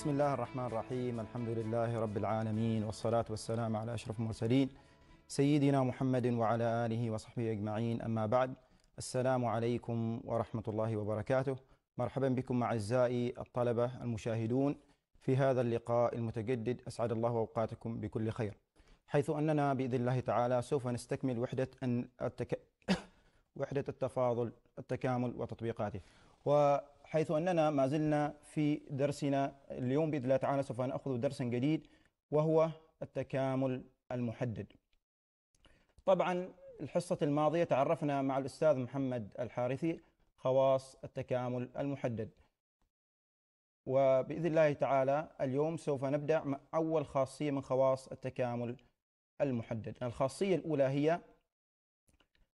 بسم الله الرحمن الرحيم الحمد لله رب العالمين والصلاة والسلام على أشرف المرسلين سيدنا محمد وعلى آله وصحبه أجمعين أما بعد السلام عليكم ورحمة الله وبركاته مرحبا بكم أعزائي الطلبة المشاهدون في هذا اللقاء المتجدد أسعد الله أوقاتكم بكل خير حيث أننا بإذن الله تعالى سوف نستكمل وحدة أن التك... وحدة التفاضل التكامل وتطبيقاته و حيث أننا ما زلنا في درسنا اليوم بإذن الله تعالى سوف نأخذ درسا جديد وهو التكامل المحدد طبعا الحصة الماضية تعرفنا مع الأستاذ محمد الحارثي خواص التكامل المحدد وبإذن الله تعالى اليوم سوف نبدأ مع أول خاصية من خواص التكامل المحدد الخاصية الأولى هي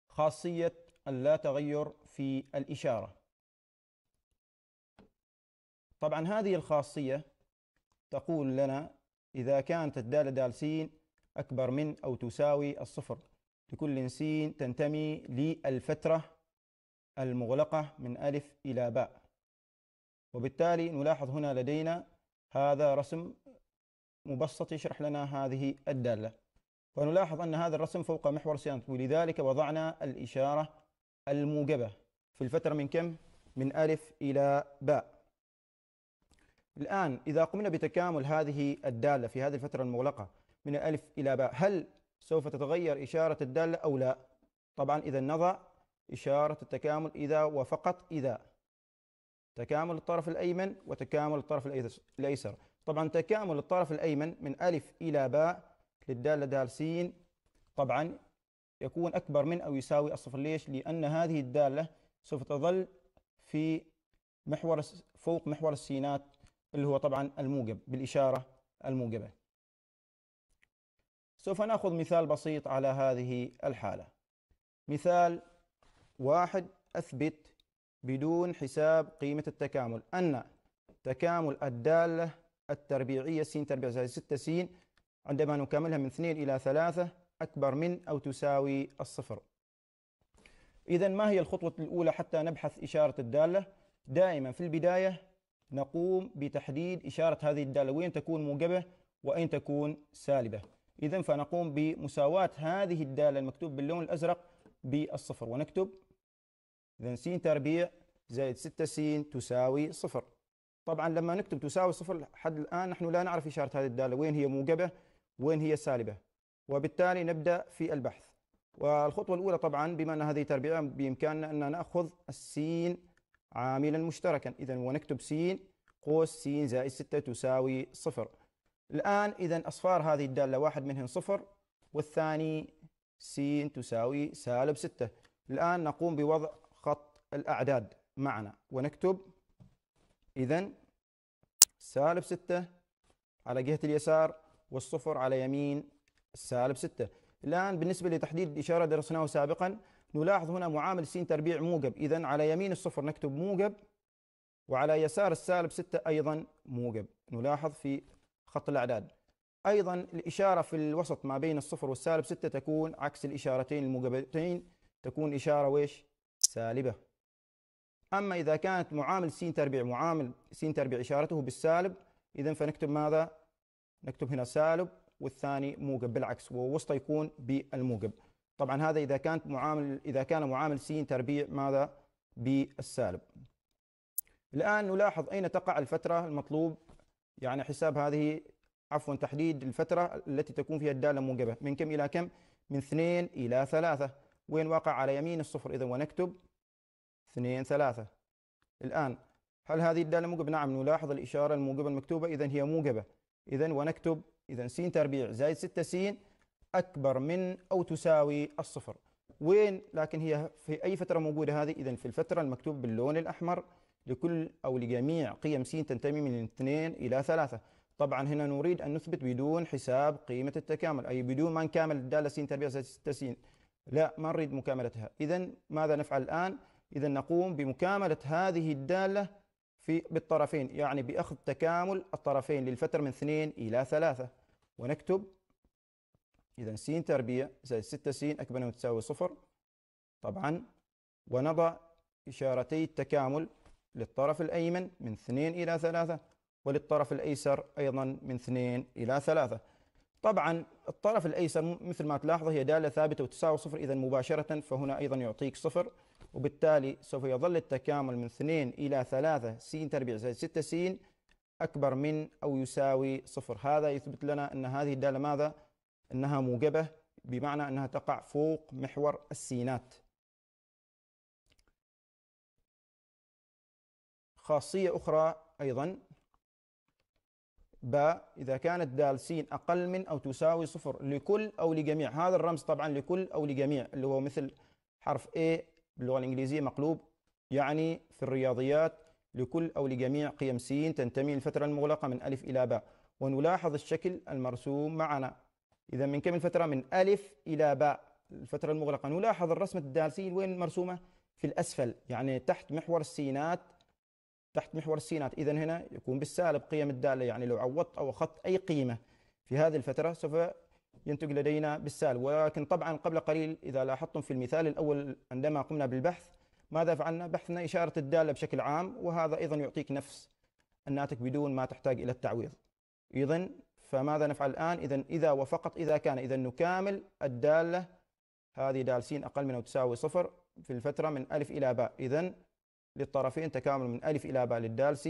خاصية اللا تغير في الإشارة طبعا هذه الخاصية تقول لنا إذا كانت الدالة دال سين أكبر من أو تساوي الصفر لكل سين تنتمي للفترة المغلقة من ألف إلى باء وبالتالي نلاحظ هنا لدينا هذا رسم مبسط يشرح لنا هذه الدالة ونلاحظ أن هذا الرسم فوق محور سيانته ولذلك وضعنا الإشارة الموجبة في الفترة من كم؟ من ألف إلى باء الآن إذا قمنا بتكامل هذه الدالة في هذه الفترة المغلقة من الألف إلى باء هل سوف تتغير إشارة الدالة أو لا طبعا إذا نضع إشارة التكامل إذا وفقط إذا تكامل الطرف الأيمن وتكامل الطرف الأيسر طبعا تكامل الطرف الأيمن من ألف إلى باء للدالة دال سين طبعا يكون أكبر من أو يساوي الصفر ليش؟ لأن هذه الدالة سوف تظل في محور فوق محور السينات اللي هو طبعا الموجب بالإشارة الموجبة سوف نأخذ مثال بسيط على هذه الحالة مثال واحد أثبت بدون حساب قيمة التكامل أن تكامل الدالة التربيعية س تربيع زائد 6 س عندما نكاملها من 2 إلى 3 أكبر من أو تساوي الصفر إذا ما هي الخطوة الأولى حتى نبحث إشارة الدالة؟ دائما في البداية نقوم بتحديد إشارة هذه الدالة وين تكون موجبة وأين تكون سالبة إذا فنقوم بمساواة هذه الدالة المكتوب باللون الأزرق بالصفر ونكتب إذا س تربيع زائد 6 س تساوي صفر طبعا لما نكتب تساوي صفر لحد الآن نحن لا نعرف إشارة هذه الدالة وين هي موجبة وين هي سالبة وبالتالي نبدأ في البحث والخطوة الأولى طبعا بما أن هذه تربيع بإمكاننا أن نأخذ السين عاملا مشتركا إذا ونكتب س قوس س زائد 6 تساوي صفر الآن إذا أصفار هذه الدالة واحد منهن صفر والثاني س تساوي سالب 6 الآن نقوم بوضع خط الأعداد معنا ونكتب إذا سالب 6 على جهة اليسار والصفر على يمين سالب 6 الآن بالنسبة لتحديد إشارة درسناه سابقا نلاحظ هنا معامل س تربيع موجب إذا على يمين الصفر نكتب موجب وعلى يسار السالب 6 أيضا موجب نلاحظ في خط الأعداد أيضا الإشارة في الوسط ما بين الصفر والسالب 6 تكون عكس الإشارتين الموجبتين تكون إشارة ويش سالبة أما إذا كانت معامل س تربيع معامل س تربيع إشارته بالسالب إذا فنكتب ماذا نكتب هنا سالب والثاني موجب بالعكس ووسطه يكون بالموجب طبعا هذا إذا كانت معامل إذا كان معامل س تربيع ماذا بالسالب الآن نلاحظ أين تقع الفترة المطلوب يعني حساب هذه عفوا تحديد الفترة التي تكون فيها الدالة موجبة من كم إلى كم من اثنين إلى ثلاثة وين واقع على يمين الصفر إذا ونكتب اثنين ثلاثة الآن هل هذه الدالة موجبة؟ نعم نلاحظ الإشارة الموجبة المكتوبة إذا هي موجبة إذا ونكتب إذا س تربيع زائد 6 س أكبر من أو تساوي الصفر وين لكن هي في أي فترة موجودة هذه إذا في الفترة المكتوب باللون الأحمر لكل أو لجميع قيم س تنتمي من 2 إلى 3 طبعا هنا نريد أن نثبت بدون حساب قيمة التكامل أي بدون ما نكامل الدالة س تربيع 6 س لا ما نريد مكاملتها إذا ماذا نفعل الآن إذا نقوم بمكاملة هذه الدالة في بالطرفين يعني بأخذ تكامل الطرفين للفترة من 2 إلى 3 ونكتب إذا س تربيع زائد 6 س أكبر من تساوي صفر طبعا ونضع إشارتي التكامل للطرف الأيمن من 2 إلى 3 وللطرف الأيسر أيضا من 2 إلى 3 طبعا الطرف الأيسر مثل ما تلاحظ هي دالة ثابتة وتساوي صفر إذا مباشرة فهنا أيضا يعطيك صفر وبالتالي سوف يظل التكامل من 2 إلى 3 س تربيع زائد 6 س أكبر من أو يساوي صفر هذا يثبت لنا أن هذه الدالة ماذا؟ أنها موجبة بمعنى أنها تقع فوق محور السينات خاصية أخرى أيضا باء إذا كانت دال سين أقل من أو تساوي صفر لكل أو لجميع هذا الرمز طبعا لكل أو لجميع اللي هو مثل حرف A باللغة الإنجليزية مقلوب يعني في الرياضيات لكل أو لجميع قيم سين تنتمي للفترة المغلقة من ألف إلى باء ونلاحظ الشكل المرسوم معنا إذا من كم الفترة؟ من ألف إلى باء الفترة المغلقة نلاحظ الرسمة الدارسين وين مرسومة؟ في الأسفل يعني تحت محور السينات تحت محور السينات إذا هنا يكون بالسالب قيم الدالة يعني لو عوضت أو أخذت أي قيمة في هذه الفترة سوف ينتج لدينا بالسالب ولكن طبعا قبل قليل إذا لاحظتم في المثال الأول عندما قمنا بالبحث ماذا فعلنا؟ بحثنا إشارة الدالة بشكل عام وهذا أيضا يعطيك نفس الناتج بدون ما تحتاج إلى التعويض إذا فماذا نفعل الآن إذا إذا وفقط إذا كان إذا نكامل الدالة هذه دال س أقل من أو تساوي صفر في الفترة من ألف إلى باء إذا للطرفين تكامل من ألف إلى باء للدال س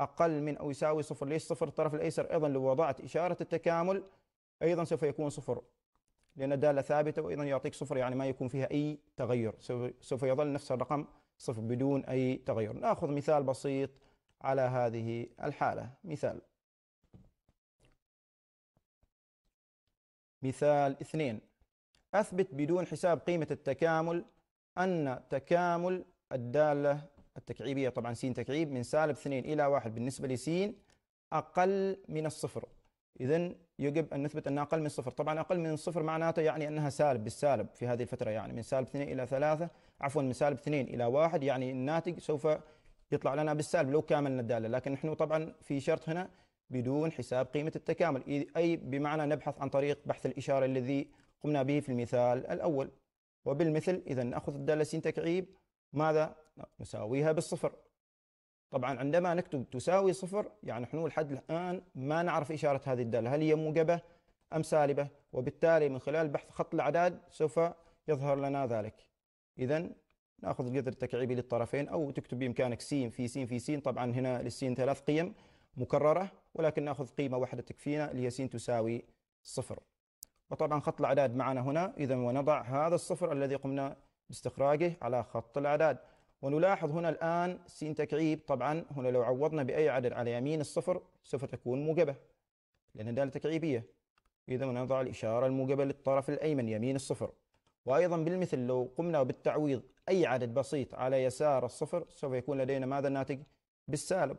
أقل من أو يساوي صفر ليش صفر الطرف الأيسر أيضا لو وضعت إشارة التكامل أيضا سوف يكون صفر لأن الدالة ثابتة وأيضا يعطيك صفر يعني ما يكون فيها أي تغير سوف يظل نفس الرقم صفر بدون أي تغير نأخذ مثال بسيط على هذه الحالة مثال مثال اثنين أثبت بدون حساب قيمة التكامل أن تكامل الدالة التكعيبية طبعا س تكعيب من سالب 2 إلى 1 بالنسبة لسين أقل من الصفر إذا يجب أن نثبت أنها أقل من صفر طبعا أقل من صفر معناته يعني أنها سالب بالسالب في هذه الفترة يعني من سالب 2 إلى 3 عفوا من سالب 2 إلى 1 يعني الناتج سوف يطلع لنا بالسالب لو كاملنا الدالة لكن نحن طبعا في شرط هنا بدون حساب قيمة التكامل أي بمعنى نبحث عن طريق بحث الإشارة الذي قمنا به في المثال الأول وبالمثل إذا نأخذ الدالة س تكعيب ماذا نساويها بالصفر طبعا عندما نكتب تساوي صفر يعني نحن لحد الآن ما نعرف إشارة هذه الدالة هل هي موجبة أم سالبة وبالتالي من خلال بحث خط الأعداد سوف يظهر لنا ذلك إذا ناخذ القدر التكعيبي للطرفين أو تكتب بإمكانك س في س في س طبعا هنا للسين ثلاث قيم مكررة ولكن ناخذ قيمة واحدة تكفينا اللي هي س تساوي صفر وطبعا خط الأعداد معنا هنا إذا ونضع هذا الصفر الذي قمنا باستخراجه على خط الأعداد ونلاحظ هنا الآن س تكعيب طبعا هنا لو عوضنا بأي عدد على يمين الصفر سوف تكون موجبة لأن دالة تكعيبية إذا ونضع الإشارة الموجبة للطرف الأيمن يمين الصفر وأيضا بالمثل لو قمنا بالتعويض أي عدد بسيط على يسار الصفر سوف يكون لدينا ماذا الناتج بالسالب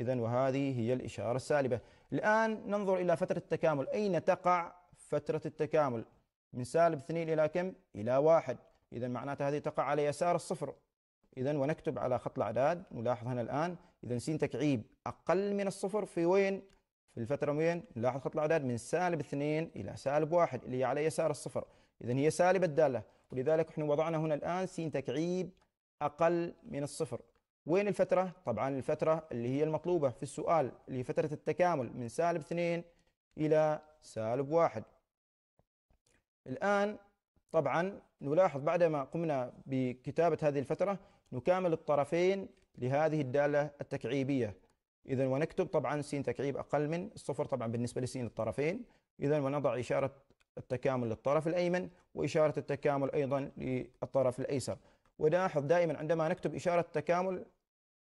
إذا وهذه هي الإشارة السالبة الآن ننظر إلى فترة التكامل أين تقع فترة التكامل من سالب 2 إلى كم إلى 1. إذا معناته هذه تقع على يسار الصفر إذا ونكتب على خط الأعداد نلاحظ هنا الآن إذا س تكعيب أقل من الصفر في وين في الفترة وين نلاحظ خط الأعداد من سالب 2 إلى سالب 1 اللي هي على يسار الصفر إذا هي سالب الدالة ولذلك احنا وضعنا هنا الآن س تكعيب أقل من الصفر وين الفترة؟ طبعا الفترة اللي هي المطلوبة في السؤال اللي هي فترة التكامل من سالب 2 إلى سالب 1 الآن طبعا نلاحظ بعدما قمنا بكتابة هذه الفترة نكامل الطرفين لهذه الدالة التكعيبية إذا ونكتب طبعا س تكعيب أقل من الصفر طبعا بالنسبة لس الطرفين إذا ونضع إشارة التكامل للطرف الأيمن وإشارة التكامل أيضا للطرف الأيسر ولاحظ دائما عندما نكتب إشارة تكامل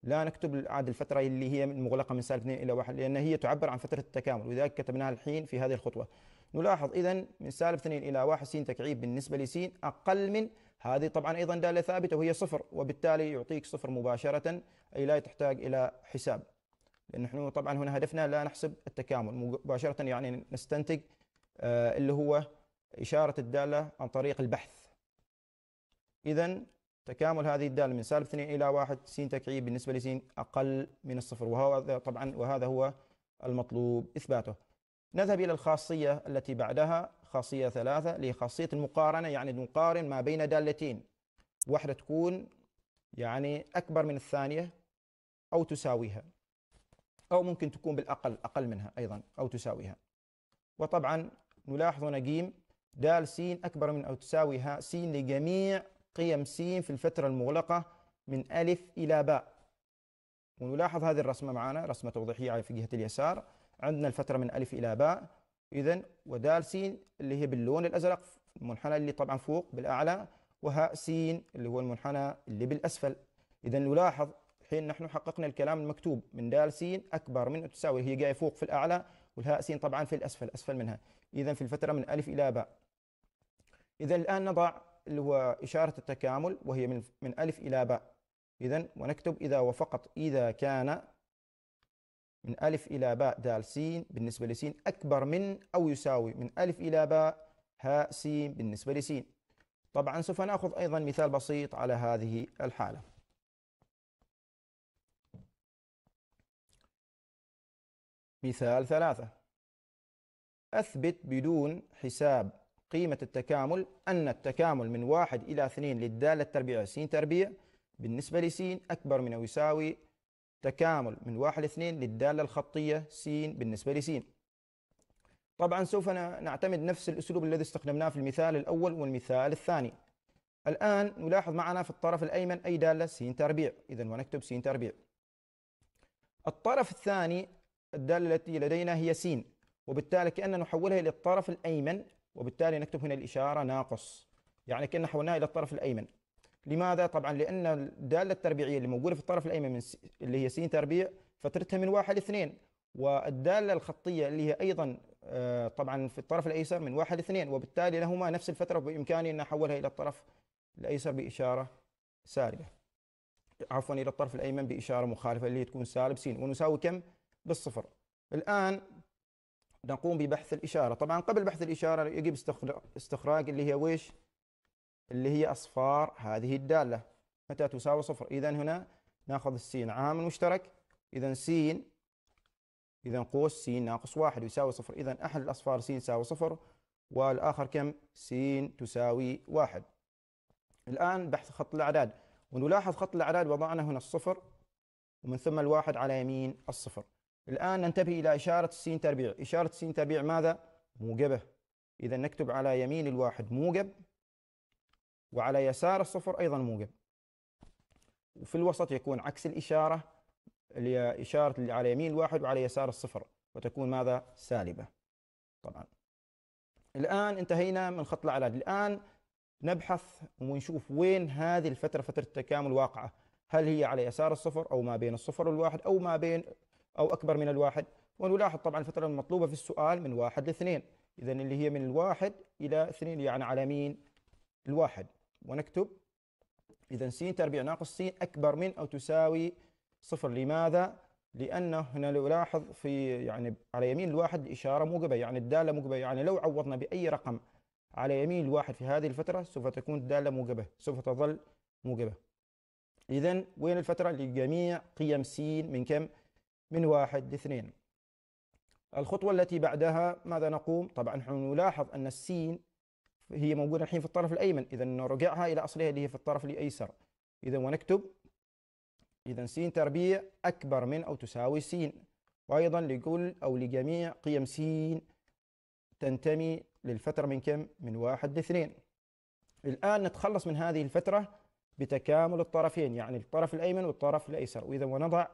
لا نكتب عاد الفترة اللي هي مغلقة من سالب 2 إلى 1 لأن هي تعبر عن فترة التكامل ولذلك كتبناها الحين في هذه الخطوة نلاحظ إذا من سالب 2 إلى 1 س تكعيب بالنسبة لسين أقل من هذه طبعا أيضا دالة ثابتة وهي صفر وبالتالي يعطيك صفر مباشرة أي لا تحتاج إلى حساب لأن نحن طبعا هنا هدفنا لا نحسب التكامل مباشرة يعني نستنتج آه، اللي هو إشارة الدالة عن طريق البحث إذا تكامل هذه الدالة من سالب 2 إلى 1 س تكعيب بالنسبة لس أقل من الصفر وهذا طبعا وهذا هو المطلوب إثباته نذهب إلى الخاصية التي بعدها خاصية ثلاثة لخاصية المقارنة يعني نقارن ما بين دالتين واحدة تكون يعني أكبر من الثانية أو تساويها أو ممكن تكون بالأقل أقل منها أيضا أو تساويها وطبعا نلاحظ هنا ج دال س أكبر من أو تساوي س لجميع قيم س في الفترة المغلقة من ألف إلى باء ونلاحظ هذه الرسمة معنا رسمة توضيحية في جهة اليسار عندنا الفترة من ألف إلى باء إذا ودال س اللي هي باللون الأزرق المنحنى اللي طبعا فوق بالأعلى وهاء س اللي هو المنحنى اللي بالأسفل إذا نلاحظ حين نحن حققنا الكلام المكتوب من دال س أكبر من تساوي هي جاية فوق في الأعلى والهاء س طبعا في الأسفل أسفل منها إذا في الفترة من ألف إلى باء إذا الآن نضع اللي هو إشارة التكامل وهي من من ألف إلى باء إذا ونكتب إذا وفقط إذا كان من ألف إلى باء دال سين بالنسبة لسين أكبر من أو يساوي من ألف إلى باء هاء سين بالنسبة لسين طبعا سوف نأخذ أيضا مثال بسيط على هذه الحالة مثال ثلاثة أثبت بدون حساب قيمة التكامل أن التكامل من واحد إلى اثنين للدالة التربيع س تربيع بالنسبة لسين أكبر من أو يساوي تكامل من واحد اثنين للدالة الخطية س بالنسبة لسين طبعا سوف نعتمد نفس الأسلوب الذي استخدمناه في المثال الأول والمثال الثاني الآن نلاحظ معنا في الطرف الأيمن أي دالة س تربيع إذا ونكتب س تربيع الطرف الثاني الدالة التي لدينا هي س وبالتالي كأن نحولها إلى الطرف الأيمن وبالتالي نكتب هنا الإشارة ناقص يعني كأن حولناها إلى الطرف الأيمن لماذا؟ طبعا لأن الدالة التربيعية اللي موجودة في الطرف الأيمن من س... اللي هي س تربيع فترتها من واحد لاثنين والدالة الخطية اللي هي أيضا آه، طبعا في الطرف الأيسر من واحد لاثنين وبالتالي لهما نفس الفترة بإمكاني أن أحولها إلى الطرف الأيسر بإشارة سالبة عفوا إلى الطرف الأيمن بإشارة مخالفة اللي هي تكون سالب س ونساوي كم؟ بالصفر الآن نقوم ببحث الإشارة طبعا قبل بحث الإشارة يجب استخراج اللي هي ويش اللي هي أصفار هذه الدالة متى تساوي صفر إذا هنا ناخذ السين عامل مشترك إذا سين إذا قوس سين ناقص واحد يساوي صفر إذا أحد الأصفار سين يساوي صفر والآخر كم سين تساوي واحد الآن بحث خط الأعداد ونلاحظ خط الأعداد وضعنا هنا الصفر ومن ثم الواحد على يمين الصفر الآن ننتبه إلى إشارة السين تربيع إشارة السين تربيع ماذا؟ موجبة إذا نكتب على يمين الواحد موجب وعلى يسار الصفر أيضا موجب وفي الوسط يكون عكس الإشارة إشارة اللي على يمين الواحد وعلى يسار الصفر وتكون ماذا؟ سالبة طبعا الآن انتهينا من خط الأعداد الآن نبحث ونشوف وين هذه الفترة فترة التكامل واقعة هل هي على يسار الصفر أو ما بين الصفر والواحد أو ما بين أو أكبر من الواحد ونلاحظ طبعا الفترة المطلوبة في السؤال من واحد لاثنين إذا اللي هي من الواحد إلى اثنين يعني على مين الواحد ونكتب إذا س تربيع ناقص س أكبر من أو تساوي صفر لماذا؟ لأنه هنا نلاحظ في يعني على يمين الواحد الإشارة موجبة يعني الدالة موجبة يعني لو عوضنا بأي رقم على يمين الواحد في هذه الفترة سوف تكون الدالة موجبة سوف تظل موجبة إذا وين الفترة لجميع قيم س من كم؟ من واحد لاثنين الخطوة التي بعدها ماذا نقوم؟ طبعا نحن نلاحظ أن السين هي موجودة الحين في الطرف الأيمن إذا نرجعها إلى أصلها اللي هي في الطرف الأيسر إذا ونكتب إذا سين تربيع أكبر من أو تساوي سين وأيضا لكل أو لجميع قيم سين تنتمي للفترة من كم؟ من واحد لاثنين الآن نتخلص من هذه الفترة بتكامل الطرفين يعني الطرف الأيمن والطرف الأيسر وإذا ونضع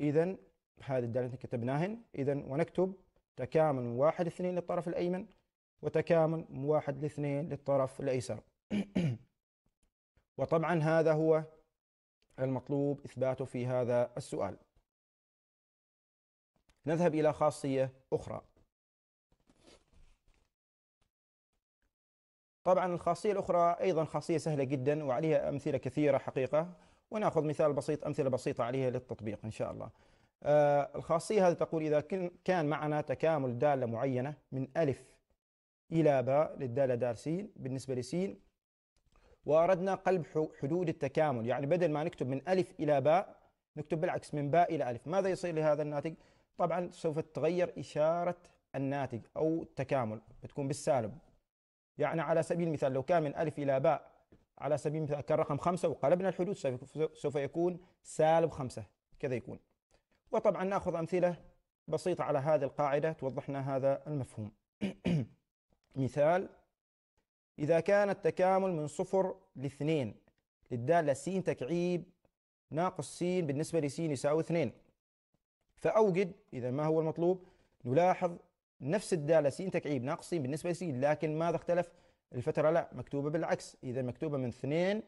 إذا هذه الدالتين كتبناهن إذا ونكتب تكامل واحد اثنين للطرف الأيمن وتكامل واحد لاثنين للطرف الأيسر وطبعا هذا هو المطلوب إثباته في هذا السؤال نذهب إلى خاصية أخرى طبعا الخاصية الأخرى أيضا خاصية سهلة جدا وعليها أمثلة كثيرة حقيقة وناخذ مثال بسيط امثله بسيطه عليها للتطبيق ان شاء الله. آه الخاصيه هذه تقول اذا كان معنا تكامل داله معينه من الف الى باء للداله دال سين بالنسبه لسين واردنا قلب حدود التكامل يعني بدل ما نكتب من الف الى باء نكتب بالعكس من باء الى الف ماذا يصير لهذا الناتج؟ طبعا سوف تتغير اشاره الناتج او التكامل بتكون بالسالب يعني على سبيل المثال لو كان من الف الى باء على سبيل المثال كان رقم خمسة وقلبنا الحدود سوف يكون سالب خمسة كذا يكون وطبعا ناخذ أمثلة بسيطة على هذه القاعدة توضحنا هذا المفهوم مثال إذا كان التكامل من صفر لاثنين للدالة س تكعيب ناقص س بالنسبة لس يساوي اثنين فأوجد إذا ما هو المطلوب نلاحظ نفس الدالة س تكعيب ناقص س بالنسبة لس لكن ماذا اختلف؟ الفترة لا مكتوبة بالعكس إذا مكتوبة من اثنين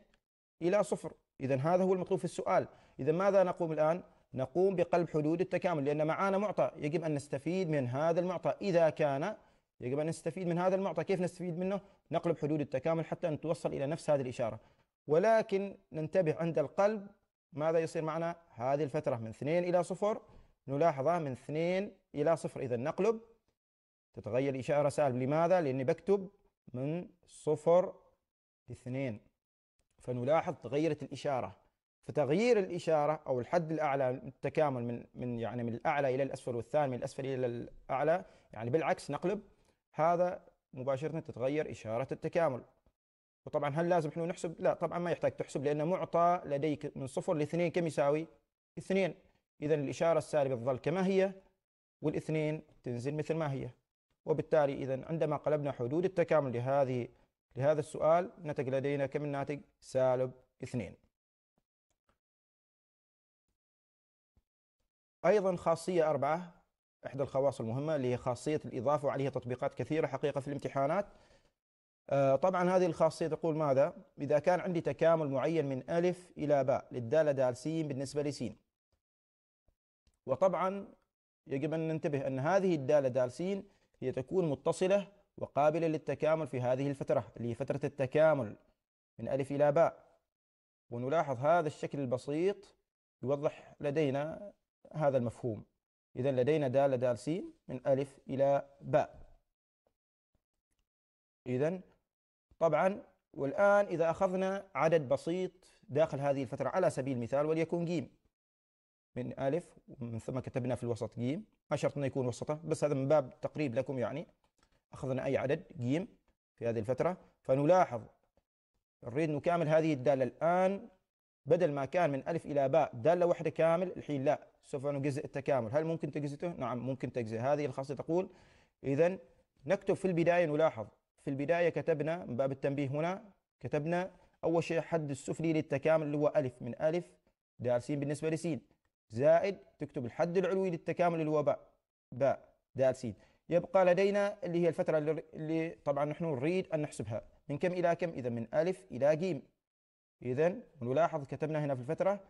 إلى صفر إذا هذا هو المطلوب في السؤال إذا ماذا نقوم الآن؟ نقوم بقلب حدود التكامل لأن معانا معطى يجب أن نستفيد من هذا المعطى إذا كان يجب أن نستفيد من هذا المعطى كيف نستفيد منه؟ نقلب حدود التكامل حتى نتوصل إلى نفس هذه الإشارة ولكن ننتبه عند القلب ماذا يصير معنا؟ هذه الفترة من اثنين إلى صفر نلاحظها من اثنين إلى صفر إذا نقلب تتغير الإشارة سالب لماذا؟ لأني بكتب من صفر لاثنين فنلاحظ تغيرت الإشارة فتغيير الإشارة أو الحد الأعلى التكامل من من يعني من الأعلى إلى الأسفل والثاني من الأسفل إلى الأعلى يعني بالعكس نقلب هذا مباشرة تتغير إشارة التكامل وطبعا هل لازم احنا نحسب؟ لا طبعا ما يحتاج تحسب لأن معطى لديك من صفر لاثنين كم يساوي؟ اثنين إذا الإشارة السالبة تظل كما هي والاثنين تنزل مثل ما هي وبالتالي إذا عندما قلبنا حدود التكامل لهذه لهذا السؤال نتج لدينا كم الناتج؟ سالب اثنين. أيضا خاصية أربعة إحدى الخواص المهمة اللي هي خاصية الإضافة وعليها تطبيقات كثيرة حقيقة في الامتحانات. آه، طبعا هذه الخاصية تقول ماذا؟ إذا كان عندي تكامل معين من ألف إلى باء للدالة دال سين بالنسبة لسين. وطبعا يجب أن ننتبه أن هذه الدالة دال سين هي تكون متصلة وقابلة للتكامل في هذه الفترة اللي هي فترة التكامل من ألف إلى باء ونلاحظ هذا الشكل البسيط يوضح لدينا هذا المفهوم إذا لدينا دالة دال سين من ألف إلى باء إذا طبعا والآن إذا أخذنا عدد بسيط داخل هذه الفترة على سبيل المثال وليكن جيم من ألف ومن ثم كتبنا في الوسط جيم ما شرط أنه يكون وسطه بس هذا من باب تقريب لكم يعني أخذنا أي عدد جيم في هذه الفترة فنلاحظ نريد نكامل هذه الدالة الآن بدل ما كان من ألف إلى باء دالة واحدة كامل الحين لا سوف نجزئ التكامل هل ممكن تجزئته؟ نعم ممكن تجزئ هذه الخاصية تقول إذا نكتب في البداية نلاحظ في البداية كتبنا من باب التنبيه هنا كتبنا أول شيء حد السفلي للتكامل اللي هو ألف من ألف دال سين بالنسبة لسين زائد تكتب الحد العلوي للتكامل الوباء باء دال سين يبقى لدينا اللي هي الفترة اللي طبعا نحن نريد أن نحسبها من كم إلى كم إذا من ألف إلى جيم إذا نلاحظ كتبنا هنا في الفترة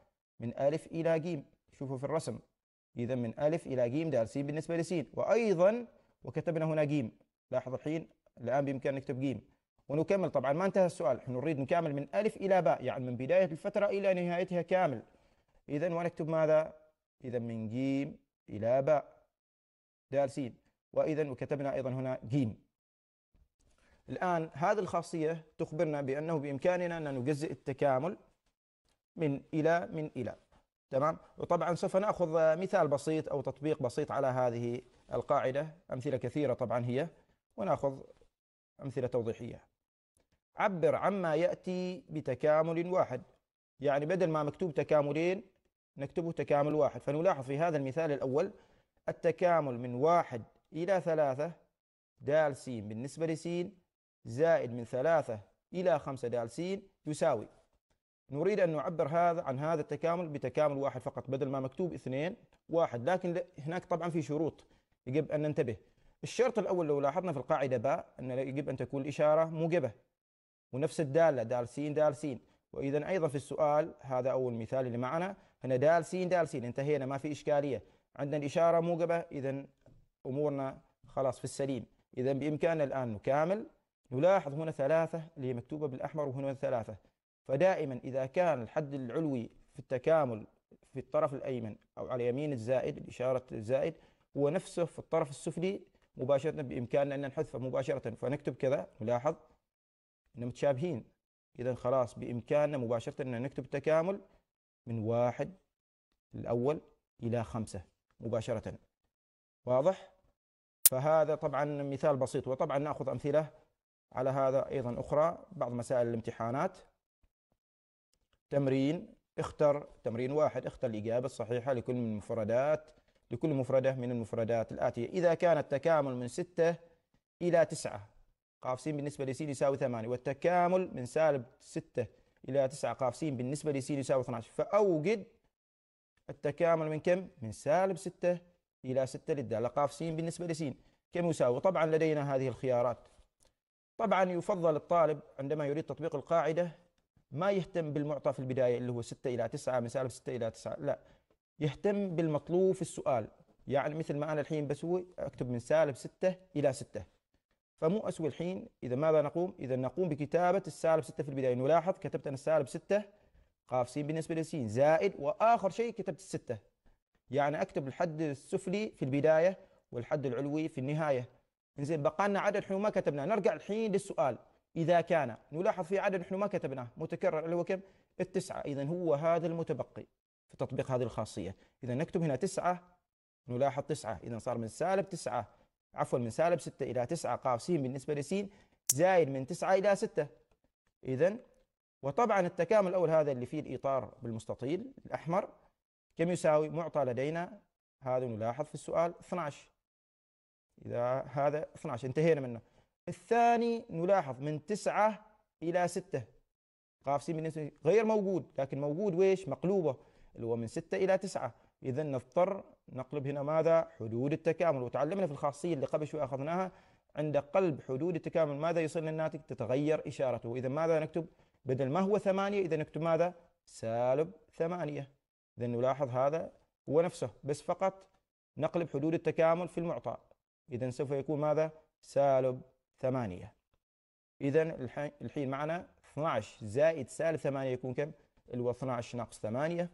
من ألف إلى جيم شوفوا في الرسم إذا من ألف إلى جيم دال سين بالنسبة لسين وأيضا وكتبنا هنا جيم لاحظ الحين الآن بإمكان نكتب جيم ونكمل طبعا ما انتهى السؤال نحن نريد نكمل من ألف إلى باء يعني من بداية الفترة إلى نهايتها كامل إذا ونكتب ماذا؟ إذا من جيم إلى باء دال سين وإذا وكتبنا أيضا هنا جيم الآن هذه الخاصية تخبرنا بأنه بإمكاننا أن نجزئ التكامل من إلى من إلى تمام وطبعا سوف نأخذ مثال بسيط أو تطبيق بسيط على هذه القاعدة أمثلة كثيرة طبعا هي ونأخذ أمثلة توضيحية عبر عما يأتي بتكامل واحد يعني بدل ما مكتوب تكاملين نكتبه تكامل واحد فنلاحظ في هذا المثال الأول التكامل من واحد إلى ثلاثة دال س بالنسبة لس زائد من ثلاثة إلى خمسة دال س يساوي نريد أن نعبر هذا عن هذا التكامل بتكامل واحد فقط بدل ما مكتوب اثنين واحد لكن هناك طبعا في شروط يجب أن ننتبه الشرط الأول لو لاحظنا في القاعدة باء أن يجب أن تكون الإشارة موجبة ونفس الدالة دال س دال س وإذا أيضا في السؤال هذا أول مثال اللي معنا هنا دالسين دالسين انتهينا ما في إشكالية عندنا الإشارة موجبة إذا أمورنا خلاص في السليم إذا بإمكاننا الآن نكامل نلاحظ هنا ثلاثة اللي هي مكتوبة بالأحمر وهنا ثلاثة فدائما إذا كان الحد العلوي في التكامل في الطرف الأيمن أو على يمين الزائد الإشارة الزائد هو نفسه في الطرف السفلي مباشرة بإمكاننا أن نحذفه مباشرة فنكتب كذا نلاحظ أنهم متشابهين إذا خلاص بإمكاننا مباشرة أن نكتب التكامل من واحد الأول إلى خمسة مباشرة واضح؟ فهذا طبعا مثال بسيط وطبعا نأخذ أمثلة على هذا أيضا أخرى بعض مسائل الامتحانات تمرين اختر تمرين واحد اختر الإجابة الصحيحة لكل من المفردات لكل مفردة من المفردات الآتية إذا كان التكامل من ستة إلى تسعة قاف س بالنسبة لس يساوي 8 والتكامل من سالب 6 إلى 9 قاف س بالنسبة لس يساوي 12 فأوجد التكامل من كم؟ من سالب 6 إلى 6 للدالة قاف س بالنسبة لس كم يساوي؟ طبعا لدينا هذه الخيارات طبعا يفضل الطالب عندما يريد تطبيق القاعدة ما يهتم بالمعطى في البداية اللي هو 6 إلى 9 من سالب 6 إلى 9 لا يهتم بالمطلوب في السؤال يعني مثل ما أنا الحين بسوي أكتب من سالب 6 إلى 6 فمو أسوء الحين إذا ماذا نقوم؟ إذا نقوم بكتابة السالب 6 في البداية نلاحظ كتبت أنا السالب 6 قاف س بالنسبة لسين زائد وآخر شيء كتبت الستة يعني أكتب الحد السفلي في البداية والحد العلوي في النهاية انزين بقى لنا عدد احنا ما كتبناه نرجع الحين للسؤال إذا كان نلاحظ في عدد احنا ما كتبناه متكرر اللي هو كم؟ التسعة إذا هو هذا المتبقي في تطبيق هذه الخاصية إذا نكتب هنا تسعة نلاحظ تسعة إذا صار من سالب تسعة عفوا من سالب 6 إلى 9 قاف س بالنسبة س زايد من 9 إلى 6 إذا وطبعا التكامل الأول هذا اللي فيه الإطار بالمستطيل الأحمر كم يساوي معطى لدينا هذا نلاحظ في السؤال 12 إذا هذا 12 انتهينا منه الثاني نلاحظ من 9 إلى 6 قاف س بالنسبة غير موجود لكن موجود ويش مقلوبة اللي هو من 6 إلى 9 إذا نضطر نقلب هنا ماذا حدود التكامل وتعلمنا في الخاصية اللي قبل شوي أخذناها عند قلب حدود التكامل ماذا يصير للناتج تتغير إشارته إذا ماذا نكتب بدل ما هو ثمانية إذا نكتب ماذا سالب ثمانية إذا نلاحظ هذا هو نفسه بس فقط نقلب حدود التكامل في المعطى إذا سوف يكون ماذا سالب ثمانية إذا الحين معنا 12 زائد سالب 8 يكون كم؟ اللي هو 12 ناقص 8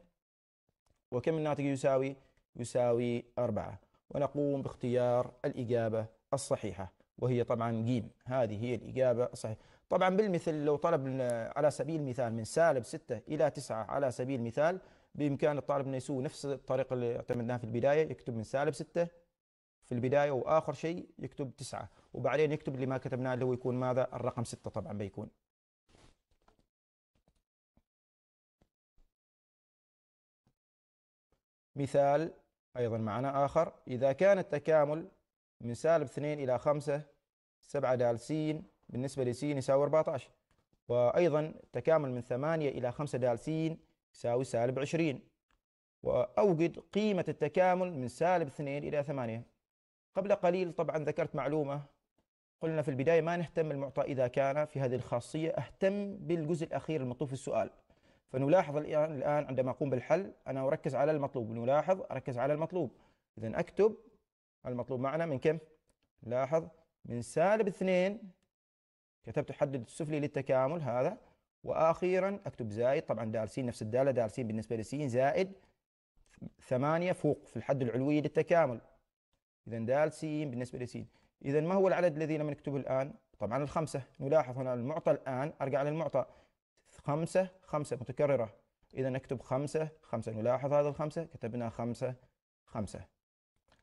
وكم الناتج يساوي؟ يساوي أربعة ونقوم باختيار الإجابة الصحيحة وهي طبعا جيم هذه هي الإجابة الصحيحة طبعا بالمثل لو طلب على سبيل المثال من سالب ستة إلى تسعة على سبيل المثال بإمكان الطالب أنه يسوي نفس الطريقة اللي اعتمدناها في البداية يكتب من سالب ستة في البداية وآخر شيء يكتب تسعة وبعدين يكتب اللي ما كتبناه اللي هو يكون ماذا الرقم ستة طبعا بيكون مثال أيضا معنى آخر إذا كان التكامل من سالب 2 إلى 5 7 دال س بالنسبة لس يساوي 14 وأيضا تكامل من 8 إلى 5 دال س يساوي سالب 20 وأوجد قيمة التكامل من سالب 2 إلى 8 قبل قليل طبعا ذكرت معلومة قلنا في البداية ما نهتم المعطى إذا كان في هذه الخاصية أهتم بالجزء الأخير المطلوب في السؤال فنلاحظ الآن عندما أقوم بالحل أنا أركز على المطلوب نلاحظ أركز على المطلوب إذا أكتب المطلوب معنا من كم؟ لاحظ من سالب اثنين كتبت حدد السفلي للتكامل هذا وأخيرا أكتب زائد طبعا دارسين نفس الدالة دارسين بالنسبة لسين زائد ثمانية فوق في الحد العلوي للتكامل إذا دال بالنسبة لسين إذا ما هو العدد الذي لم نكتبه الآن؟ طبعا الخمسة نلاحظ هنا المعطى الآن أرجع للمعطى خمسة خمسة متكررة إذا نكتب خمسة خمسة نلاحظ هذا الخمسة كتبنا خمسة خمسة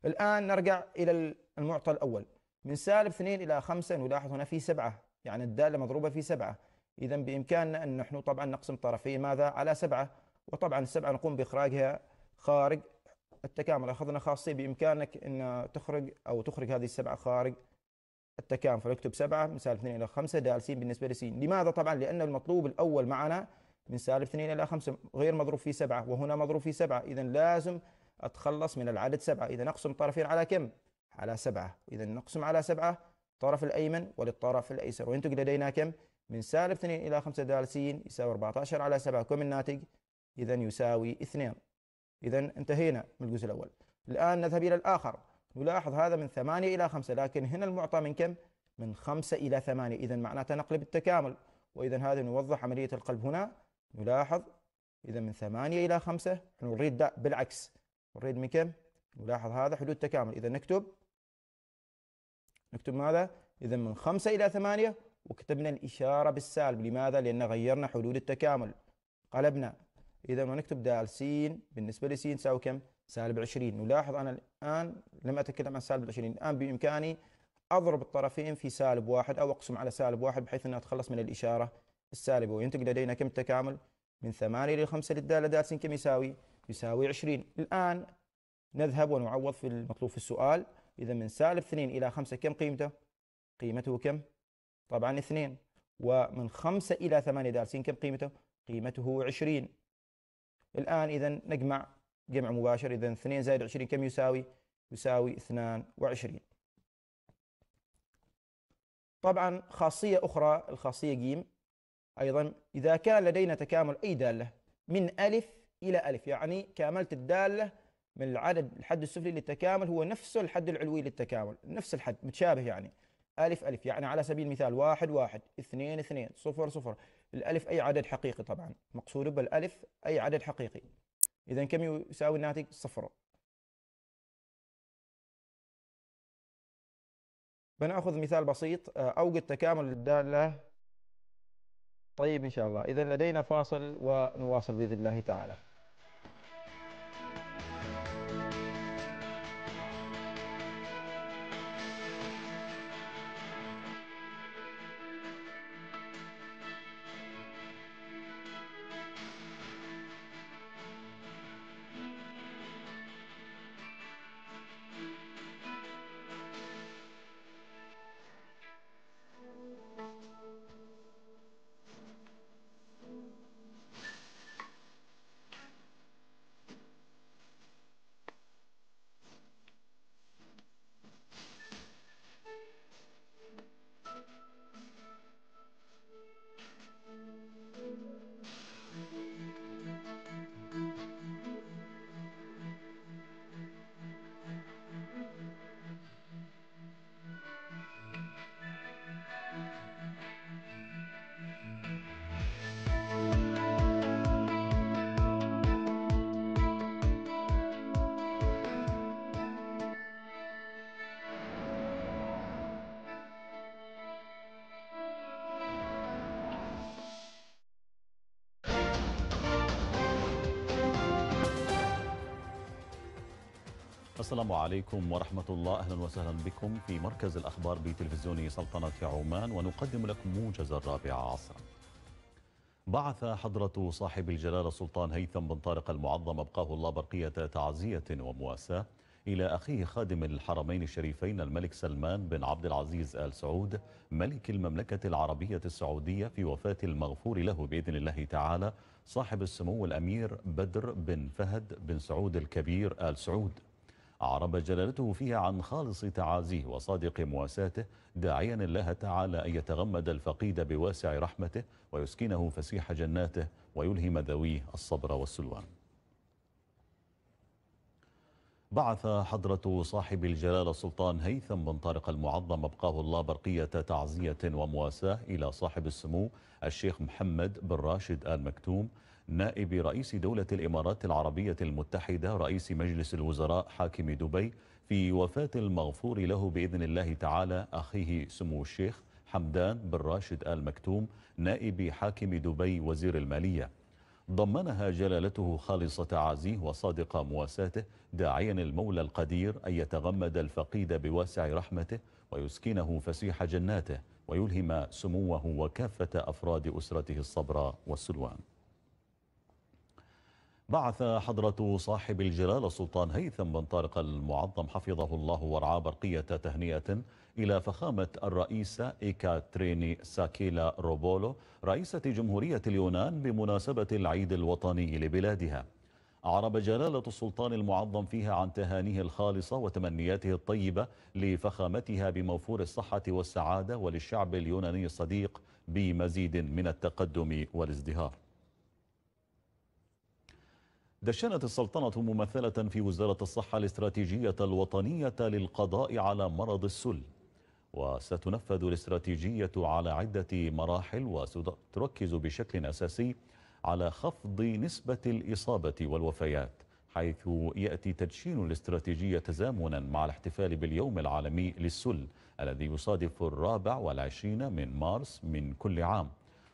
الآن نرجع إلى المعطى الأول من سالب اثنين إلى خمسة نلاحظ هنا في سبعة يعني الدالة مضروبة في سبعة إذا بإمكاننا أن نحن طبعا نقسم طرفي ماذا على سبعة وطبعا السبعة نقوم بإخراجها خارج التكامل أخذنا خاصية بإمكانك أن تخرج أو تخرج هذه السبعة خارج التكامل فنكتب 7 من سالب 2 إلى 5 دالسين بالنسبة ل س لماذا طبعا لأن المطلوب الأول معنا من سالب 2 إلى 5 غير مضروب فيه 7 وهنا مضروب فيه 7 إذا لازم أتخلص من العدد 7 إذا نقسم الطرفين على كم؟ على 7 إذا نقسم على 7 الطرف الأيمن وللطرف الأيسر وينتج لدينا كم؟ من سالب 2 إلى 5 دالسين يساوي 14 على 7 كم الناتج؟ إذا يساوي 2 إذا انتهينا من الجزء الأول الآن نذهب إلى الآخر نلاحظ هذا من ثمانية إلى خمسة لكن هنا المعطى من كم؟ من خمسة إلى ثمانية إذا معناته نقلب التكامل وإذا هذا نوضح عملية القلب هنا نلاحظ إذا من ثمانية إلى خمسة نريد ده بالعكس نريد من كم؟ نلاحظ هذا حدود تكامل إذا نكتب نكتب ماذا؟ إذا من خمسة إلى ثمانية وكتبنا الإشارة بالسالب لماذا؟ لأن غيرنا حدود التكامل قلبنا إذا ونكتب دال سين بالنسبة لسين تساوي كم؟ سالب 20 نلاحظ أنا الآن لم أتكلم عن سالب 20 الآن بإمكاني أضرب الطرفين في سالب واحد أو أقسم على سالب واحد بحيث أن أتخلص من الإشارة السالبة وينتج لدينا كم التكامل من 8 إلى 5 للدالة دالسين كم يساوي يساوي 20 الآن نذهب ونعوض في المطلوب في السؤال إذا من سالب 2 إلى 5 كم قيمته قيمته كم طبعا 2 ومن 5 إلى 8 دالسين كم قيمته قيمته 20 الآن إذا نجمع جمع مباشر إذا 2 زائد 20 كم يساوي؟ يساوي 22 طبعا خاصية أخرى الخاصية ج أيضا إذا كان لدينا تكامل أي دالة من ألف إلى ألف يعني كاملت الدالة من العدد الحد السفلي للتكامل هو نفسه الحد العلوي للتكامل نفس الحد متشابه يعني ألف ألف يعني على سبيل المثال واحد واحد اثنين اثنين صفر صفر الألف أي عدد حقيقي طبعا مقصود بالألف أي عدد حقيقي إذا كم يساوي الناتج؟ صفر بناخذ مثال بسيط آه، أوجد تكامل الدالة طيب إن شاء الله إذا لدينا فاصل ونواصل بإذن الله تعالى السلام عليكم ورحمة الله أهلا وسهلا بكم في مركز الأخبار بتلفزيون سلطنة عمان ونقدم لكم موجز الرابعة عصرا بعث حضرة صاحب الجلالة السلطان هيثم بن طارق المعظم أبقاه الله برقية تعزية ومواساة إلى أخيه خادم الحرمين الشريفين الملك سلمان بن عبد العزيز آل سعود ملك المملكة العربية السعودية في وفاة المغفور له بإذن الله تعالى صاحب السمو الأمير بدر بن فهد بن سعود الكبير آل سعود أعرب جلالته فيها عن خالص تعازيه وصادق مواساته داعيا الله تعالى أن يتغمد الفقيد بواسع رحمته ويسكنه فسيح جناته ويلهم ذويه الصبر والسلوان بعث حضرة صاحب الجلالة السلطان هيثم بن طارق المعظم أبقاه الله برقية تعزية ومواساة إلى صاحب السمو الشيخ محمد بن راشد آل مكتوم نائب رئيس دولة الإمارات العربية المتحدة رئيس مجلس الوزراء حاكم دبي في وفاة المغفور له بإذن الله تعالى أخيه سمو الشيخ حمدان بن راشد آل مكتوم نائب حاكم دبي وزير المالية ضمنها جلالته خالصة عزيه وصادق مواساته داعيا المولى القدير أن يتغمد الفقيد بواسع رحمته ويسكنه فسيح جناته ويلهم سموه وكافة أفراد أسرته الصبر والسلوان بعث حضرة صاحب الجلالة السلطان هيثم بن طارق المعظم حفظه الله ورعاه برقية تهنئة إلى فخامة الرئيسة إيكاتريني ساكيلا روبولو رئيسة جمهورية اليونان بمناسبة العيد الوطني لبلادها أعرب جلالة السلطان المعظم فيها عن تهانيه الخالصة وتمنياته الطيبة لفخامتها بموفور الصحة والسعادة وللشعب اليوناني الصديق بمزيد من التقدم والازدهار دشنت السلطنة ممثلة في وزارة الصحة الاستراتيجية الوطنية للقضاء على مرض السل وستنفذ الاستراتيجية على عدة مراحل وستركز بشكل أساسي على خفض نسبة الإصابة والوفيات حيث يأتي تدشين الاستراتيجية تزامنا مع الاحتفال باليوم العالمي للسل الذي يصادف الرابع والعشرين من مارس من كل عام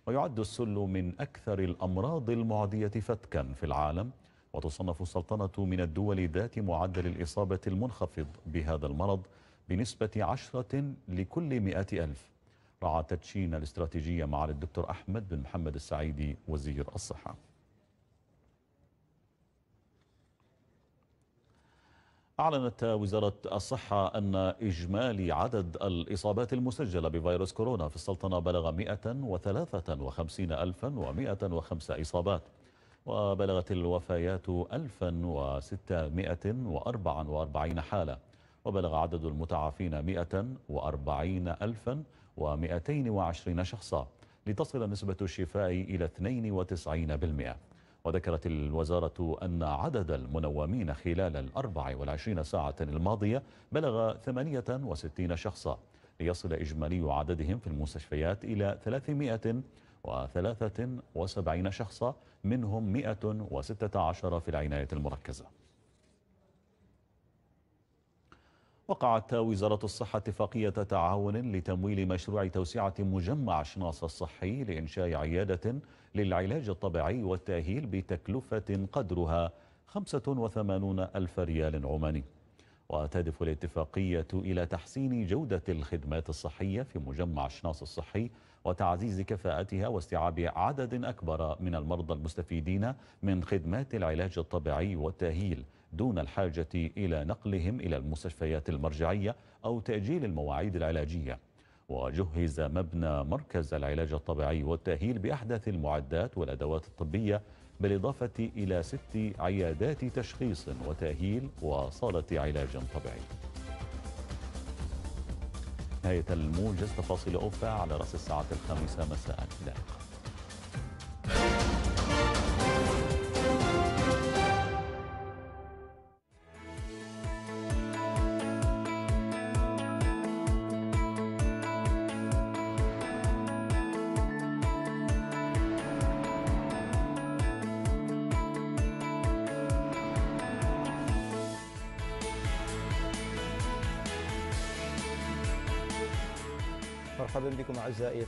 ويعد السل من أكثر الأمراض المعدية فتكا في العالم وتصنف السلطنة من الدول ذات معدل الإصابة المنخفض بهذا المرض بنسبة عشرة لكل مئة ألف رعى تدشين الاستراتيجية معالي الدكتور أحمد بن محمد السعيدي وزير الصحة أعلنت وزارة الصحة أن إجمالي عدد الإصابات المسجلة بفيروس كورونا في السلطنة بلغ 153105 إصابات وبلغت الوفيات 1644 حالة وبلغ عدد المتعافين 140220 شخصا لتصل نسبة الشفاء إلى 92% وذكرت الوزارة أن عدد المنومين خلال ال 24 ساعة الماضية بلغ 68 شخصا ليصل إجمالي عددهم في المستشفيات إلى 373 شخصا منهم 116 في العناية المركزة وقعت وزارة الصحة اتفاقية تعاون لتمويل مشروع توسعة مجمع شناصة الصحي لإنشاء عيادة للعلاج الطبيعي والتأهيل بتكلفة قدرها 85 ألف ريال عماني وتهدف الاتفاقية إلى تحسين جودة الخدمات الصحية في مجمع شناص الصحي وتعزيز كفاءتها واستيعاب عدد أكبر من المرضى المستفيدين من خدمات العلاج الطبيعي والتأهيل دون الحاجة إلى نقلهم إلى المستشفيات المرجعية أو تأجيل المواعيد العلاجية وجهز مبنى مركز العلاج الطبيعي والتأهيل بأحدث المعدات والأدوات الطبية بالإضافة إلى ست عيادات تشخيص وتأهيل وصالة علاج طبيعي نهاية الموجز تفاصيل أوفا على رأس الساعة الخامسة مساء دقيقه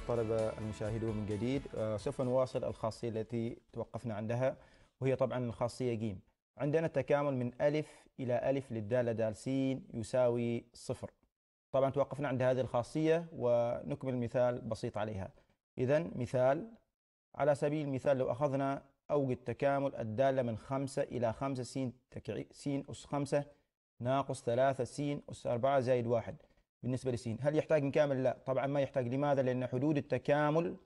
الطلبة المشاهدون من جديد آه، سوف نواصل الخاصية التي توقفنا عندها وهي طبعا الخاصية جيم عندنا التكامل من ألف إلى ألف للدالة دال سين يساوي صفر طبعا توقفنا عند هذه الخاصية ونكمل مثال بسيط عليها إذا مثال على سبيل المثال لو أخذنا أوجد تكامل الدالة من خمسة إلى خمسة سين تكعي سين أس خمسة ناقص ثلاثة سين أس أربعة زائد واحد بالنسبة لسين هل يحتاج كامل لا طبعا ما يحتاج لماذا؟ لأن حدود التكامل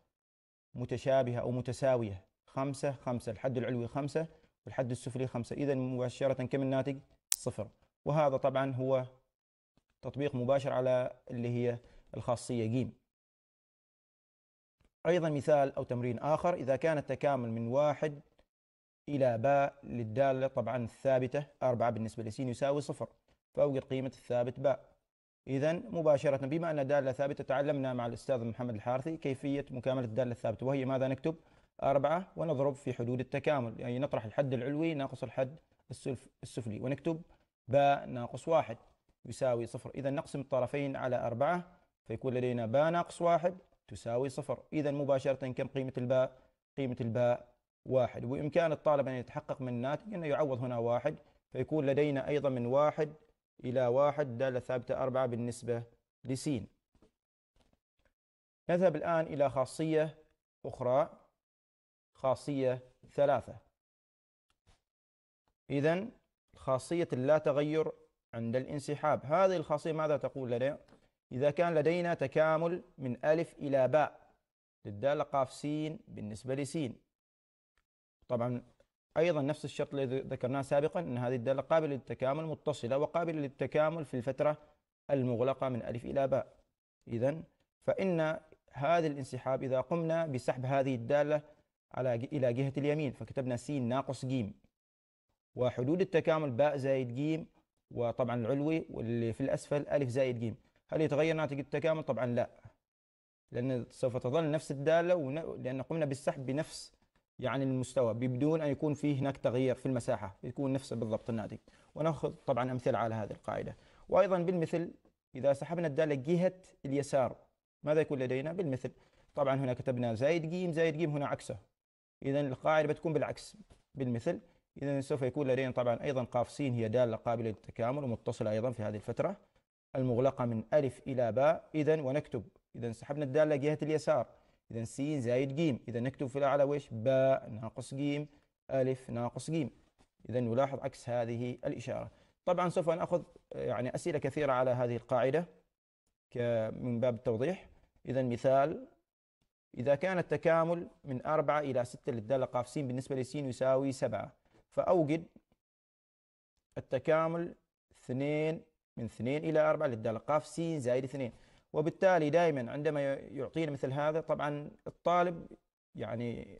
متشابهة أو متساوية خمسة خمسة الحد العلوي خمسة والحد السفلي خمسة إذا مباشرة كم الناتج؟ صفر وهذا طبعا هو تطبيق مباشر على اللي هي الخاصية جيم أيضا مثال أو تمرين آخر إذا كان التكامل من واحد إلى باء للدالة طبعا الثابتة أربعة بالنسبة لسين يساوي صفر فأوجد قيمة الثابت باء إذا مباشرة بما أن الدالة ثابتة تعلمنا مع الأستاذ محمد الحارثي كيفية مكاملة الدالة الثابتة وهي ماذا نكتب؟ أربعة ونضرب في حدود التكامل أي يعني نطرح الحد العلوي ناقص الحد السفلي ونكتب باء ناقص واحد يساوي صفر إذا نقسم الطرفين على أربعة فيكون لدينا باء ناقص واحد تساوي صفر إذا مباشرة كم قيمة الباء؟ قيمة الباء واحد وبإمكان الطالب أن يتحقق من الناتج أنه يعوض هنا واحد فيكون لدينا أيضا من واحد إلى واحد دالة ثابتة أربعة بالنسبة لسين نذهب الآن إلى خاصية أخرى خاصية ثلاثة إذا خاصية اللا تغير عند الانسحاب هذه الخاصية ماذا تقول لنا؟ إذا كان لدينا تكامل من ألف إلى باء للدالة قاف سين بالنسبة لسين طبعا أيضا نفس الشرط الذي ذكرناه سابقا أن هذه الدالة قابلة للتكامل متصلة وقابلة للتكامل في الفترة المغلقة من ألف إلى باء إذا فإن هذا الانسحاب إذا قمنا بسحب هذه الدالة على إلى جهة اليمين فكتبنا س ناقص ج وحدود التكامل باء زائد ج وطبعا العلوي واللي في الأسفل ألف زائد ج هل يتغير ناتج التكامل؟ طبعا لا لأن سوف تظل نفس الدالة لأن قمنا بالسحب بنفس يعني المستوى بدون ان يكون فيه هناك تغيير في المساحه يكون نفسه بالضبط الناتج وناخذ طبعا امثله على هذه القاعده وايضا بالمثل اذا سحبنا الداله جهه اليسار ماذا يكون لدينا بالمثل طبعا هنا كتبنا زائد ج زائد ج هنا عكسه اذا القاعده بتكون بالعكس بالمثل اذا سوف يكون لدينا طبعا ايضا قاف س هي داله قابله للتكامل ومتصله ايضا في هذه الفتره المغلقه من الف الى باء اذا ونكتب اذا سحبنا الداله جهه اليسار إذا س زائد ج إذا نكتب في الأعلى وإيش باء ناقص ج ألف ناقص ج إذا نلاحظ عكس هذه الإشارة طبعا سوف نأخذ يعني أسئلة كثيرة على هذه القاعدة من باب التوضيح إذا مثال إذا كان التكامل من أربعة إلى ستة للدالة قاف س بالنسبة لس يساوي سبعة فأوجد التكامل اثنين من اثنين إلى أربعة للدالة قاف س زائد اثنين وبالتالي دائما عندما يعطينا مثل هذا طبعا الطالب يعني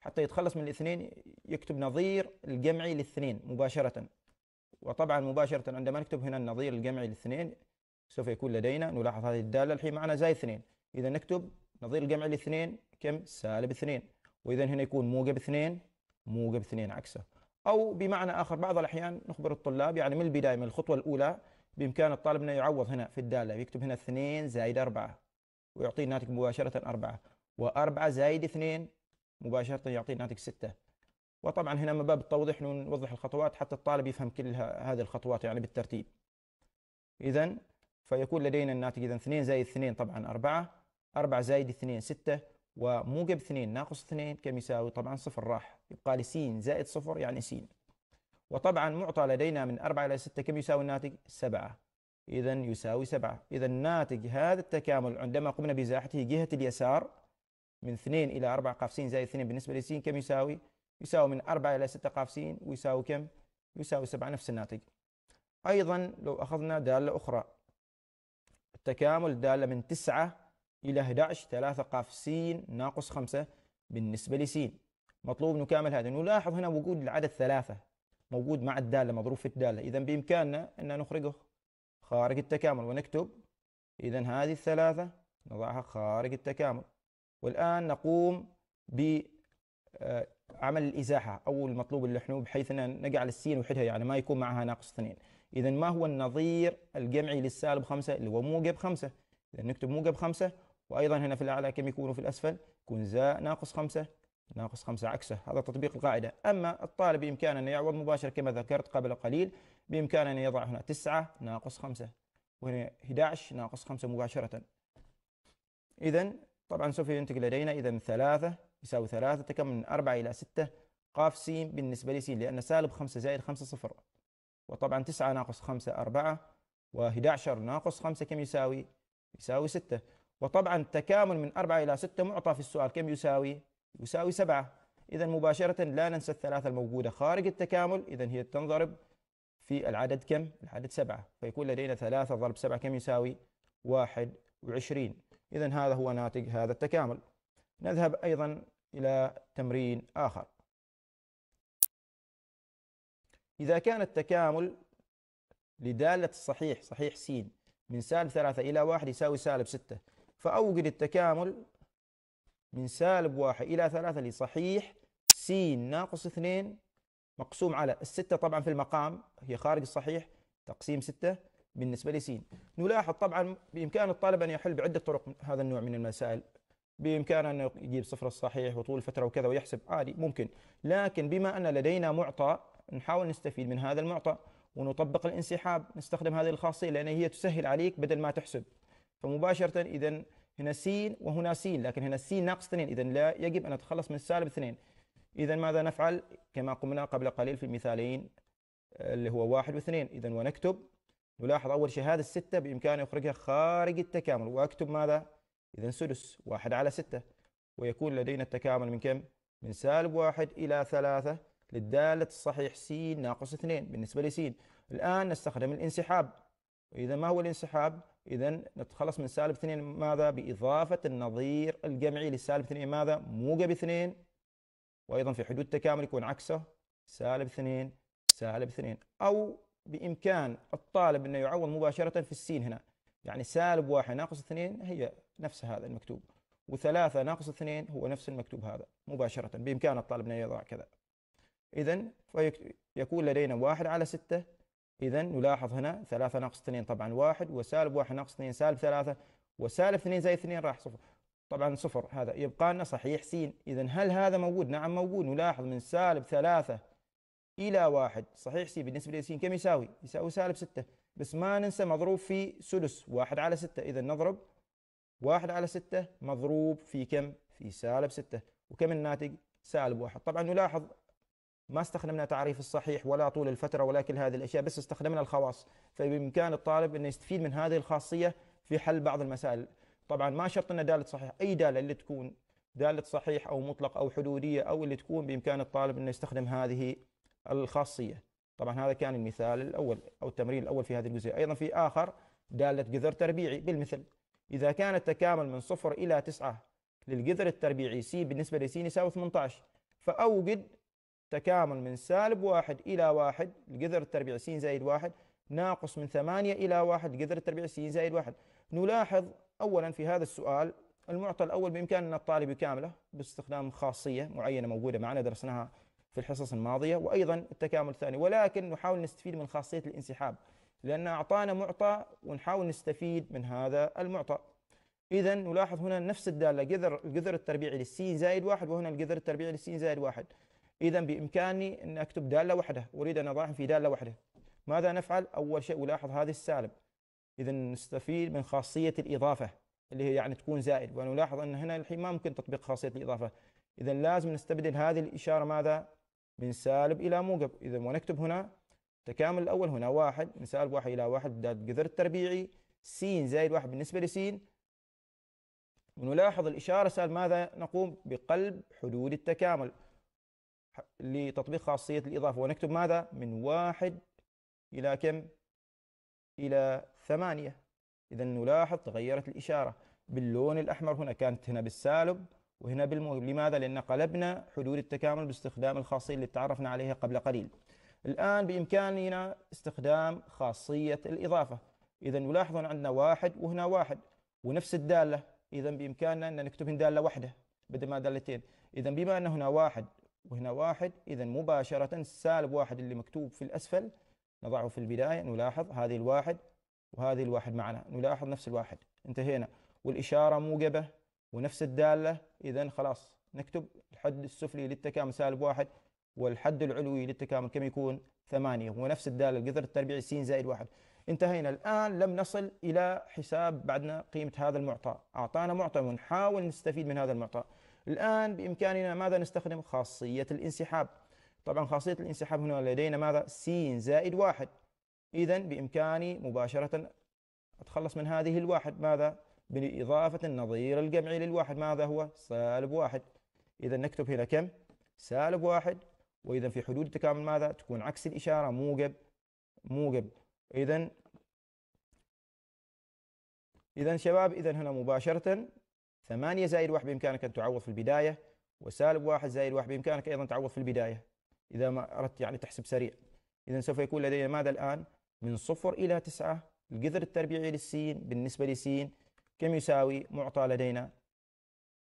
حتى يتخلص من الاثنين يكتب نظير الجمعي للاثنين مباشرة وطبعا مباشرة عندما نكتب هنا النظير الجمعي للاثنين سوف يكون لدينا نلاحظ هذه الدالة الحين معنا زائد اثنين إذا نكتب نظير الجمعي للاثنين كم سالب اثنين وإذا هنا يكون موجب اثنين موجب اثنين عكسه أو بمعنى آخر بعض الأحيان نخبر الطلاب يعني من البداية من الخطوة الأولى بإمكان الطالب أنه يعوض هنا في الدالة يكتب هنا 2 زائد 4 ويعطيه الناتج مباشرة 4 و4 زائد 2 مباشرة يعطيه الناتج 6 وطبعا هنا من باب التوضيح نوضح الخطوات حتى الطالب يفهم كل هذه الخطوات يعني بالترتيب إذا فيكون لدينا الناتج إذا 2 زائد 2 طبعا 4 4 زائد 2 6 وموجب 2 ناقص 2 كم يساوي طبعا صفر راح يبقى لي س زائد صفر يعني س وطبعا معطى لدينا من 4 إلى 6 كم يساوي الناتج؟ 7 إذا يساوي 7 إذا الناتج هذا التكامل عندما قمنا بإزاحته جهة اليسار من 2 إلى 4 قاف س زائد 2 بالنسبة لس كم يساوي؟ يساوي من 4 إلى 6 قاف س ويساوي كم؟ يساوي 7 نفس الناتج أيضا لو أخذنا دالة أخرى التكامل دالة من 9 إلى 11 3 قاف س ناقص 5 بالنسبة لس مطلوب نكامل هذا نلاحظ هنا وجود العدد ثلاثة موجود مع الدالة مضروب في الدالة إذا بإمكاننا أن نخرجه خارج التكامل ونكتب إذا هذه الثلاثة نضعها خارج التكامل والآن نقوم بعمل آه، الإزاحة أو المطلوب اللي احنا بحيث أن نجعل السين وحدها يعني ما يكون معها ناقص اثنين إذا ما هو النظير الجمعي للسالب خمسة اللي هو موجب خمسة إذا نكتب موجب خمسة وأيضا هنا في الأعلى كم يكون في الأسفل يكون زاء ناقص خمسة ناقص خمسة عكسه هذا تطبيق القاعدة أما الطالب بإمكانه أن يعوض مباشرة كما ذكرت قبل قليل بإمكانه أن يضع هنا تسعة ناقص خمسة وهنا 11 ناقص خمسة مباشرة إذا طبعا سوف ينتج لدينا إذا ثلاثة يساوي ثلاثة تكمل من أربعة إلى ستة قاف س بالنسبة لس لأن سالب خمسة زائد خمسة صفر وطبعا تسعة ناقص خمسة أربعة و11 ناقص خمسة كم يساوي؟ يساوي ستة وطبعا تكامل من أربعة إلى ستة معطى في السؤال كم يساوي؟ يساوي 7 إذا مباشرة لا ننسى الثلاثة الموجودة خارج التكامل إذا هي تنضرب في العدد كم؟ العدد سبعة فيكون لدينا 3 ضرب 7 كم يساوي؟ 21 إذا هذا هو ناتج هذا التكامل نذهب أيضا إلى تمرين آخر إذا كان التكامل لدالة الصحيح صحيح س من سالب ثلاثة إلى واحد يساوي سالب ستة فأوجد التكامل من سالب واحد إلى ثلاثة لصحيح س ناقص اثنين مقسوم على الستة طبعا في المقام هي خارج الصحيح تقسيم ستة بالنسبة لس نلاحظ طبعا بإمكان الطالب أن يحل بعدة طرق هذا النوع من المسائل بإمكانه أن يجيب صفر الصحيح وطول الفترة وكذا ويحسب عادي ممكن لكن بما أن لدينا معطى نحاول نستفيد من هذا المعطى ونطبق الانسحاب نستخدم هذه الخاصية لأن هي تسهل عليك بدل ما تحسب فمباشرة إذا هنا س وهنا س لكن هنا س ناقص 2 إذا لا يجب أن نتخلص من سالب 2 إذا ماذا نفعل كما قمنا قبل قليل في المثالين آه، اللي هو 1 و2 إذا ونكتب نلاحظ أول شيء هذه الستة بإمكاني أخرجها خارج التكامل وأكتب ماذا إذا سدس 1 على 6 ويكون لدينا التكامل من كم من سالب 1 إلى 3 للدالة الصحيح س ناقص 2 بالنسبة لس الآن نستخدم الانسحاب إذا ما هو الانسحاب؟ إذا نتخلص من سالب 2 ماذا؟ بإضافة النظير الجمعي لسالب 2 ماذا؟ موجب 2 وأيضا في حدود تكامل يكون عكسه سالب 2 سالب 2 أو بإمكان الطالب أنه يعوض مباشرة في السين هنا يعني سالب 1 ناقص 2 هي نفس هذا المكتوب و3 ناقص 2 هو نفس المكتوب هذا مباشرة بإمكان الطالب أن يضع كذا إذا فيكون لدينا 1 على 6 إذا نلاحظ هنا ثلاثة ناقص اثنين طبعا واحد وسالب واحد ناقص اثنين سالب ثلاثة وسالب اثنين زائد اثنين راح صفر طبعا صفر هذا يبقى لنا صحيح س إذا هل هذا موجود؟ نعم موجود نلاحظ من سالب ثلاثة إلى واحد صحيح س بالنسبة لس كم يساوي؟ يساوي سالب ستة بس ما ننسى مضروب في سدس واحد على ستة إذا نضرب واحد على ستة مضروب في كم؟ في سالب ستة وكم الناتج؟ سالب واحد طبعا نلاحظ ما استخدمنا تعريف الصحيح ولا طول الفترة ولا كل هذه الأشياء بس استخدمنا الخواص فبإمكان الطالب أنه يستفيد من هذه الخاصية في حل بعض المسائل طبعا ما شرط أن دالة صحيح أي دالة اللي تكون دالة صحيح أو مطلق أو حدودية أو اللي تكون بإمكان الطالب أنه يستخدم هذه الخاصية طبعا هذا كان المثال الأول أو التمرين الأول في هذه الجزئية أيضا في آخر دالة جذر تربيعي بالمثل إذا كان التكامل من صفر إلى تسعة للجذر التربيعي سي بالنسبة لسي يساوي 18 فأوجد تكامل من سالب واحد إلى واحد الجذر التربيع س زائد واحد ناقص من ثمانية إلى واحد الجذر التربيع س زائد واحد نلاحظ أولا في هذا السؤال المعطى الأول بإمكان أن الطالب يكامله باستخدام خاصية معينة موجودة معنا درسناها في الحصص الماضية وأيضا التكامل الثاني ولكن نحاول نستفيد من خاصية الانسحاب لأن أعطانا معطى ونحاول نستفيد من هذا المعطى إذا نلاحظ هنا نفس الدالة قدر الجذر التربيعي للسين زائد واحد وهنا القدر التربيعي للسين زائد واحد إذا بإمكاني أن أكتب دالة واحدة أريد أن أضعهم في دالة واحدة ماذا نفعل؟ أول شيء ألاحظ هذا السالب إذا نستفيد من خاصية الإضافة اللي هي يعني تكون زائد ونلاحظ أن هنا الحين ما ممكن تطبيق خاصية الإضافة إذا لازم نستبدل هذه الإشارة ماذا؟ من سالب إلى موجب إذا ونكتب هنا تكامل الأول هنا واحد من سالب واحد إلى واحد قدر التربيعي س زائد واحد بالنسبة لس ونلاحظ الإشارة سالب ماذا نقوم بقلب حدود التكامل لتطبيق خاصية الإضافة ونكتب ماذا من واحد إلى كم إلى ثمانية إذا نلاحظ تغيرت الإشارة باللون الأحمر هنا كانت هنا بالسالب وهنا بالموجب لماذا؟ لأن قلبنا حدود التكامل باستخدام الخاصية اللي تعرفنا عليها قبل قليل الآن بإمكاننا استخدام خاصية الإضافة إذا نلاحظ أن عندنا واحد وهنا واحد ونفس الدالة إذا بإمكاننا أن نكتب دالة واحدة بدل ما دالتين إذا بما أن هنا واحد وهنا واحد إذا مباشرة السالب واحد اللي مكتوب في الأسفل نضعه في البداية نلاحظ هذه الواحد وهذه الواحد معنا نلاحظ نفس الواحد انتهينا والإشارة موجبة ونفس الدالة إذا خلاص نكتب الحد السفلي للتكامل سالب واحد والحد العلوي للتكامل كم يكون ثمانية ونفس الدالة القدر التربيعي س زائد واحد انتهينا الآن لم نصل إلى حساب بعدنا قيمة هذا المعطى أعطانا معطى ونحاول نستفيد من هذا المعطى الآن بإمكاننا ماذا نستخدم خاصية الانسحاب طبعا خاصية الانسحاب هنا لدينا ماذا س زائد واحد إذا بإمكاني مباشرة أتخلص من هذه الواحد ماذا بإضافة النظير الجمعي للواحد ماذا هو سالب واحد إذا نكتب هنا كم سالب واحد وإذا في حدود التكامل ماذا تكون عكس الإشارة موجب موجب إذا إذا شباب إذا هنا مباشرة 8 زائد 1 بإمكانك أن تعوض في البداية وسالب 1 زائد 1 بإمكانك أيضا تعوض في البداية إذا ما أردت يعني تحسب سريع إذا سوف يكون لدينا ماذا الآن من صفر إلى 9 الجذر التربيعي للسين بالنسبة لسين كم يساوي معطى لدينا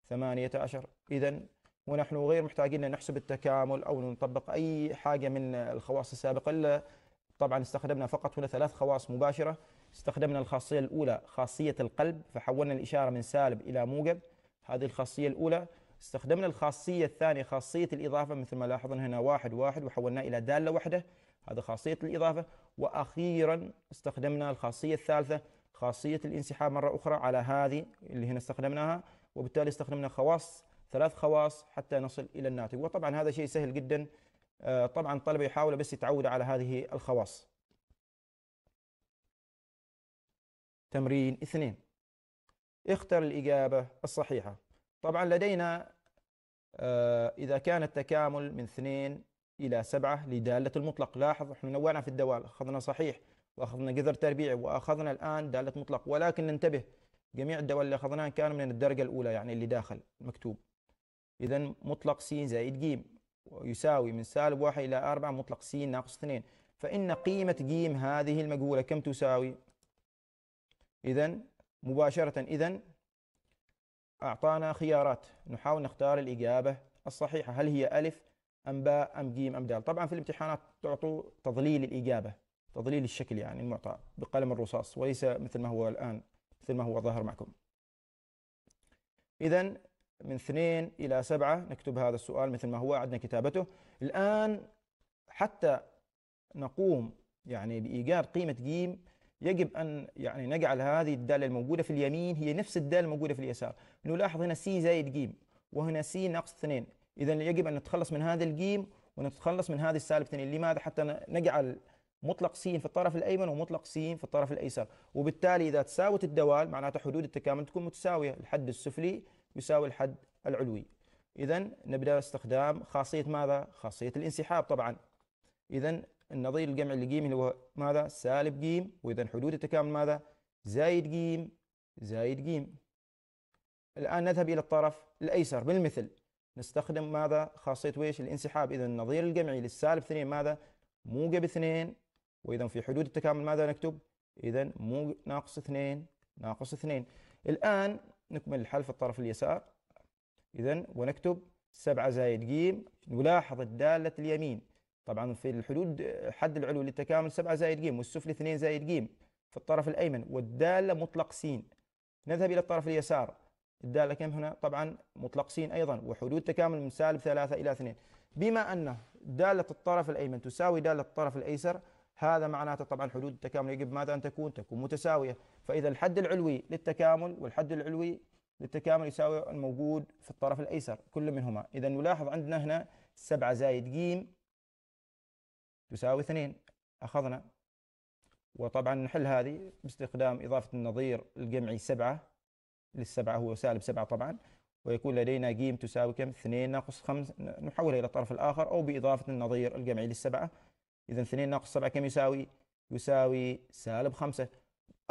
18 إذا ونحن غير محتاجين أن نحسب التكامل أو نطبق أي حاجة من الخواص السابقة إلا طبعا استخدمنا فقط هنا ثلاث خواص مباشرة استخدمنا الخاصية الأولى خاصية القلب فحولنا الإشارة من سالب إلى موجب هذه الخاصية الأولى استخدمنا الخاصية الثانية خاصية الإضافة مثل ما لاحظنا هنا واحد واحد وحولناه إلى دالة واحدة هذا خاصية الإضافة وأخيرا استخدمنا الخاصية الثالثة خاصية الانسحاب مرة أخرى على هذه اللي هنا استخدمناها وبالتالي استخدمنا خواص ثلاث خواص حتى نصل إلى الناتج وطبعا هذا شيء سهل جدا آه، طبعا الطلبة يحاولوا بس يتعودوا على هذه الخواص تمرين اثنين اختر الإجابة الصحيحة طبعا لدينا آه، إذا كان التكامل من اثنين إلى سبعة لدالة المطلق لاحظ احنا نوعنا في الدوال أخذنا صحيح وأخذنا جذر تربيعي وأخذنا الآن دالة مطلق ولكن ننتبه جميع الدوال اللي أخذناها كانوا من الدرجة الأولى يعني اللي داخل مكتوب إذا مطلق س زائد ج يساوي من سالب واحد إلى أربعة مطلق س ناقص اثنين فإن قيمة ج هذه المجهولة كم تساوي؟ إذا مباشرة إذا أعطانا خيارات نحاول نختار الإجابة الصحيحة هل هي ألف أم باء أم جيم أم دال طبعا في الامتحانات تعطوا تضليل الإجابة تضليل الشكل يعني المعطى بقلم الرصاص وليس مثل ما هو الآن مثل ما هو ظاهر معكم إذا من اثنين إلى سبعة نكتب هذا السؤال مثل ما هو عدنا كتابته الآن حتى نقوم يعني بإيجاد قيمة جيم يجب ان يعني نجعل هذه الداله الموجوده في اليمين هي نفس الداله الموجوده في اليسار نلاحظ هنا سي زائد جيم وهنا سي ناقص 2 اذا يجب ان نتخلص من هذا الجيم ونتخلص من هذه السالب 2 لماذا حتى نجعل مطلق س في الطرف الايمن ومطلق س في الطرف الايسر وبالتالي اذا تساوت الدوال معناته حدود التكامل تكون متساويه الحد السفلي يساوي الحد العلوي اذا نبدا استخدام خاصيه ماذا خاصيه الانسحاب طبعا اذا النظير الجمع لجيم اللي هو ماذا سالب جيم وإذا حدود التكامل ماذا زايد جيم زايد جيم الآن نذهب إلى الطرف الأيسر بالمثل نستخدم ماذا خاصية ويش الانسحاب إذا النظير الجمعي للسالب 2 ماذا موجب 2 وإذا في حدود التكامل ماذا نكتب إذا مو ناقص 2 ناقص 2 الآن نكمل الحل في الطرف اليسار إذا ونكتب 7 زائد ج نلاحظ الدالة اليمين طبعا في الحدود حد العلوي للتكامل 7 زائد ج والسفلي 2 زائد ج في الطرف الأيمن والدالة مطلق س نذهب إلى الطرف اليسار الدالة كم هنا طبعا مطلق س أيضا وحدود تكامل من سالب 3 إلى 2 بما أن دالة الطرف الأيمن تساوي دالة الطرف الأيسر هذا معناته طبعا حدود التكامل يجب ماذا أن تكون تكون متساوية فإذا الحد العلوي للتكامل والحد العلوي للتكامل يساوي الموجود في الطرف الأيسر كل منهما إذا نلاحظ عندنا هنا 7 زائد ج تساوي 2 أخذنا وطبعا نحل هذه باستخدام إضافة النظير الجمعي 7 للسبعة هو سالب 7 طبعا ويكون لدينا ج تساوي كم 2 ناقص 5 نحولها إلى الطرف الآخر أو بإضافة النظير الجمعي للسبعة إذا 2 ناقص 7 كم يساوي؟ يساوي سالب 5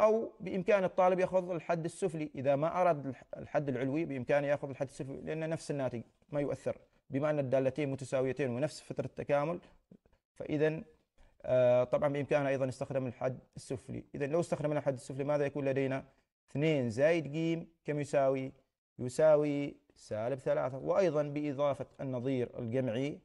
أو بإمكان الطالب يأخذ الحد السفلي إذا ما أراد الحد العلوي بإمكانه يأخذ الحد السفلي لأن نفس الناتج ما يؤثر بما أن الدالتين متساويتين ونفس فترة التكامل فاذا آه، طبعا بامكاننا ايضا نستخدم الحد السفلي اذا لو استخدمنا الحد السفلي ماذا يكون لدينا 2 زائد ج كم يساوي يساوي سالب 3 وأيضا بإضافة النظير الجمعي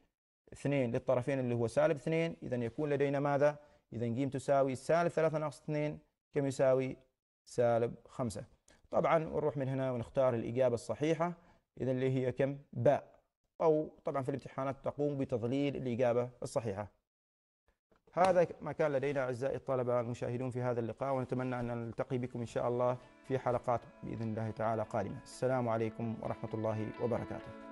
2 للطرفين اللي هو سالب 2 إذا يكون لدينا ماذا؟ إذا ج تساوي سالب 3 ناقص 2 كم يساوي؟ سالب 5 طبعا ونروح من هنا ونختار الإجابة الصحيحة إذا اللي هي كم؟ باء أو طبعا في الامتحانات تقوم بتضليل الإجابة الصحيحة هذا ما كان لدينا أعزائي الطلبة المشاهدون في هذا اللقاء ونتمنى أن نلتقي بكم إن شاء الله في حلقات بإذن الله تعالى قادمة السلام عليكم ورحمة الله وبركاته